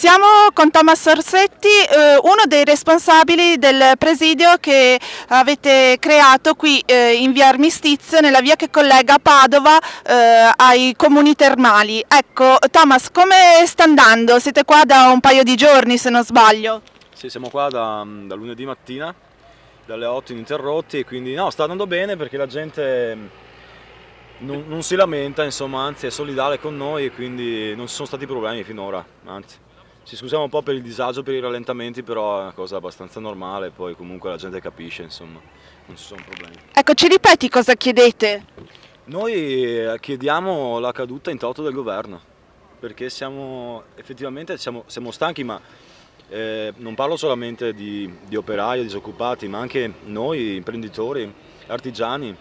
Siamo con Thomas Orsetti, eh, uno dei responsabili del presidio che avete creato qui eh, in via Armistizio, nella via che collega Padova eh, ai comuni termali. Ecco, Thomas, come sta andando? Siete qua da un paio di giorni, se non sbaglio. Sì, siamo qua da, mm, da lunedì mattina, dalle 8 ininterrotti, quindi no, sta andando bene perché la gente... Mm, non, non, si lamenta, insomma, anzi è solidale con noi e quindi non ci sono stati problemi finora, anzi. Ci scusiamo un po' per il disagio, per i rallentamenti, però è una cosa abbastanza normale, poi comunque la gente capisce, insomma, non ci sono problemi. Ecco, ci ripeti cosa chiedete? Noi eh, chiediamo la caduta in toto del governo, perché siamo effettivamente siamo, siamo stanchi, ma eh, non parlo solamente di, di operai, disoccupati, ma anche noi imprenditori, artigiani,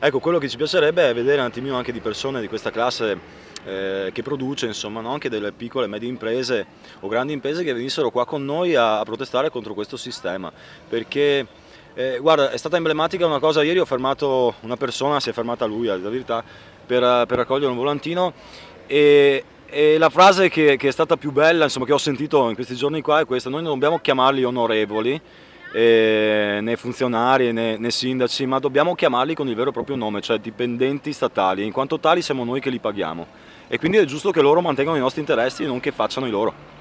Ecco, quello che ci piacerebbe è vedere un attimino anche di persone di questa classe eh, che produce, insomma, no? anche delle piccole e medie imprese o grandi imprese che venissero qua con noi a, a protestare contro questo sistema, perché eh, guarda, è stata emblematica una cosa, ieri ho fermato una persona, si è fermata lui, la verità, per, per raccogliere un volantino e, e la frase che, che, è stata più bella, insomma, che ho sentito in questi giorni qua è questa, noi non dobbiamo chiamarli onorevoli, eh, né funzionari né, né, sindaci, ma dobbiamo chiamarli con il vero e proprio nome, cioè dipendenti statali, in quanto tali siamo noi che li paghiamo e quindi è giusto che loro mantengano i nostri interessi e non che facciano i loro.